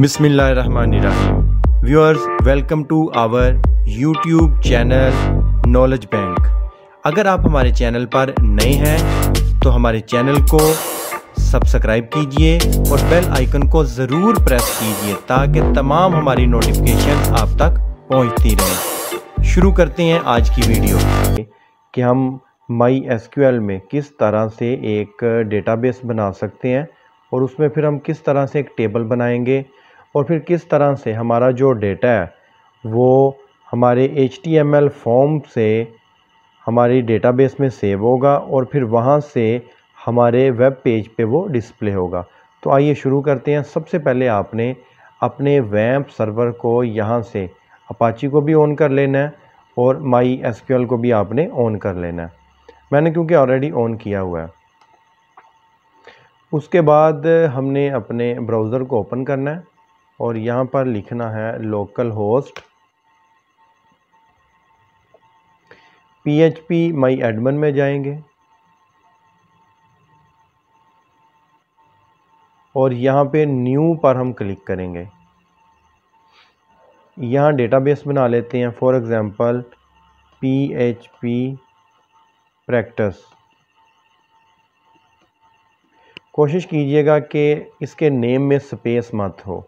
बिसमीम viewers welcome to our YouTube channel knowledge bank अगर आप हमारे चैनल पर नए हैं तो हमारे चैनल को सब्सक्राइब कीजिए और बेल आइकन को ज़रूर प्रेस कीजिए ताकि तमाम हमारी नोटिफिकेशन आप तक पहुंचती रहें शुरू करते हैं आज की वीडियो कि हम माई एस में किस तरह से एक डेटाबेस बना सकते हैं और उसमें फिर हम किस तरह से एक टेबल बनाएंगे और फिर किस तरह से हमारा जो डेटा है वो हमारे H T M L form से हमारी डेटाबेस में सेव होगा और फिर वहाँ से हमारे वेब पेज पे वो डिस्प्ले होगा तो आइए शुरू करते हैं सबसे पहले आपने अपने वैम्प सर्वर को यहाँ से अपाची को भी ऑन कर लेना है और माई एस को भी आपने ऑन कर लेना है मैंने क्योंकि ऑलरेडी ऑन किया हुआ है उसके बाद हमने अपने ब्राउज़र को ओपन करना है और यहाँ पर लिखना है local host P H P my admin में जाएंगे और यहाँ पे न्यू पर हम क्लिक करेंगे यहाँ डेटाबेस बना लेते हैं for example P H P practice कोशिश कीजिएगा कि इसके नेम में स्पेस मत हो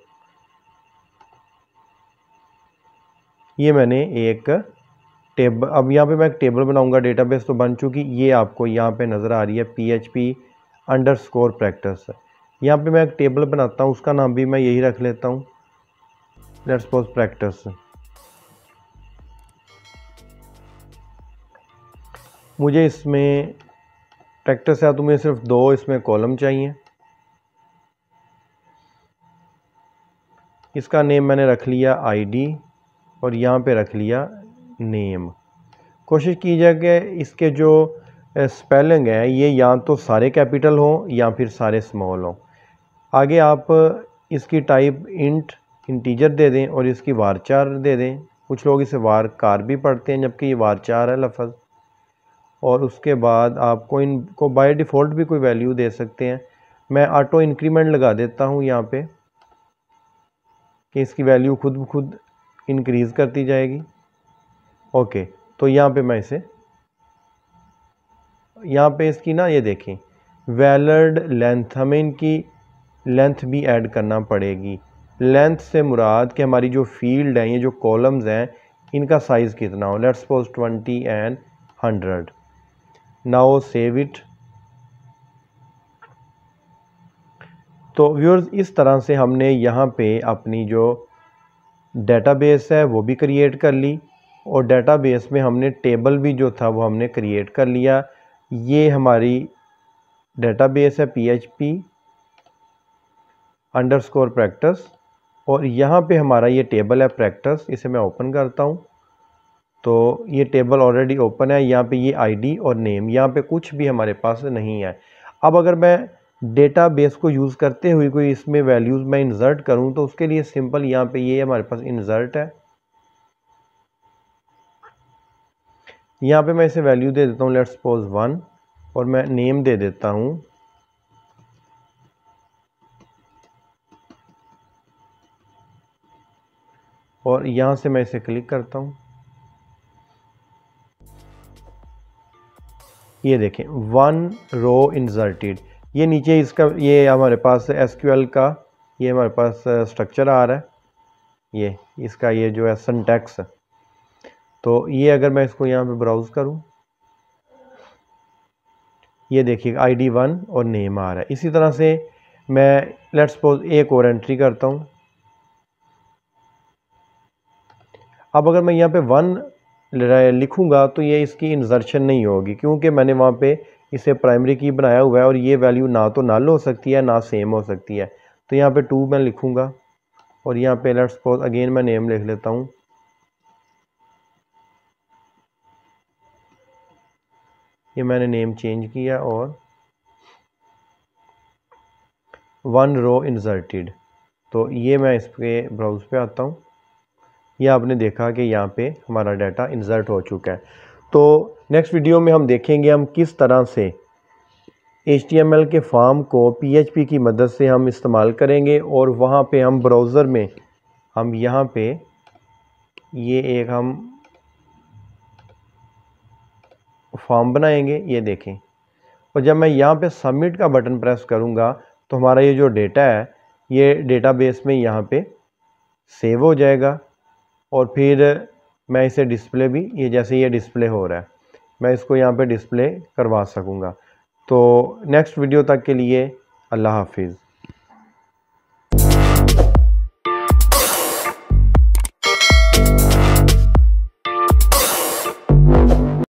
ये मैंने एक टेबल अब यहाँ पे मैं एक टेबल बनाऊंगा डेटाबेस तो बन चुकी ये आपको यहाँ पे नज़र आ रही है P H P underscore practice यहाँ पर मैं एक टेबल बनाता हूँ उसका नाम भी मैं यही रख लेता हूँ लेट्स पोज प्रैक्टिस मुझे इसमें प्रैक्टिस या तो मुझे सिर्फ दो इसमें कॉलम चाहिए इसका नेम मैंने रख लिया आईडी और यहाँ पे रख लिया नेम कोशिश की जाए कि इसके जो स्पेलिंग है ये या तो सारे कैपिटल हों या फिर सारे स्मॉल हों आगे आप इसकी टाइप इंट इंटीजर दे दें और इसकी वारचार दे दें कुछ लोग इसे वार कार भी पढ़ते हैं जबकि ये वारचार है लफज और उसके बाद आपको इनको बाय डिफ़ॉल्ट भी कोई वैल्यू दे सकते हैं मैं ऑटो इंक्रीमेंट लगा देता हूँ यहाँ पे कि इसकी वैल्यू खुद ब खुद इंक्रीज़ करती जाएगी ओके तो यहाँ पे मैं इसे यहाँ पे इसकी ना ये देखें वैलर्ड लेंथ हमें इनकी लेंथ भी ऐड करना पड़ेगी लेंथ से मुराद कि हमारी जो फील्ड है ये जो कॉलम्स हैं इनका साइज़ कितना हो let's suppose twenty and hundred now save it तो व्यूअर्स इस तरह से हमने यहाँ पे अपनी जो डेटाबेस है वो भी क्रिएट कर ली और डेटाबेस में हमने टेबल भी जो था वो हमने क्रिएट कर लिया ये हमारी डेटाबेस है पीएचपी अंडरस्कोर प्रैक्टिस और यहाँ पे हमारा ये टेबल है प्रैक्टिस इसे मैं ओपन करता हूँ तो ये टेबल ऑलरेडी ओपन है यहाँ पे ये आईडी और नेम यहाँ पे कुछ भी हमारे पास नहीं है अब अगर मैं डेटाबेस को यूज़ करते हुए कोई इसमें वैल्यूज़ मैं इंजर्ट करूं तो उसके लिए सिंपल यहाँ पे ये हमारे पास इंजर्ट है यहाँ पे मैं इसे वैल्यू दे देता हूँ लेट्स सपोज वन और मैं नेम दे देता हूँ और यहाँ से मैं इसे क्लिक करता हूँ ये देखें वन रो इंजर्टेड ये नीचे इसका ये हमारे पास एस का ये हमारे पास स्ट्रक्चर आ रहा है ये इसका ये जो है सनटैक्स तो ये अगर मैं इसको यहाँ पे ब्राउज़ करूँ ये देखिए आई डी वन और नेम आ रहा है इसी तरह से मैं लेट्स सपोज एक और एंट्री करता हूँ अब अगर मैं यहाँ पे वन लिखूँगा तो ये इसकी इंजर्शन नहीं होगी क्योंकि मैंने वहाँ पे इसे प्राइमरी की बनाया हुआ है और ये वैल्यू ना तो नल हो सकती है ना सेम हो सकती है तो यहाँ पे टू मैं लिखूँगा और यहाँ पे लेट्स सपोज अगेन मैं नेम लिख लेता हूँ ये मैंने नेम चेंज किया और वन रो इन्ज़र्टिड तो ये मैं इस ब्राउज़ पे आता हूँ ये आपने देखा कि यहाँ पे हमारा डाटा इंसर्ट हो चुका है तो नेक्स्ट वीडियो में हम देखेंगे हम किस तरह से एच के फॉर्म को पी की मदद से हम इस्तेमाल करेंगे और वहाँ पे हम ब्राउज़र में हम यहाँ पे ये एक हम फॉर्म बनाएंगे ये देखें और जब मैं यहाँ पे सबमिट का बटन प्रेस करूँगा तो हमारा ये जो डेटा है ये डेटाबेस में यहाँ पे सेव हो जाएगा और फिर मैं इसे डिस्प्ले भी ये जैसे ये डिस्प्ले हो रहा है मैं इसको यहाँ पे डिस्प्ले करवा सकूँगा तो नेक्स्ट वीडियो तक के लिए अल्लाह हाफिज़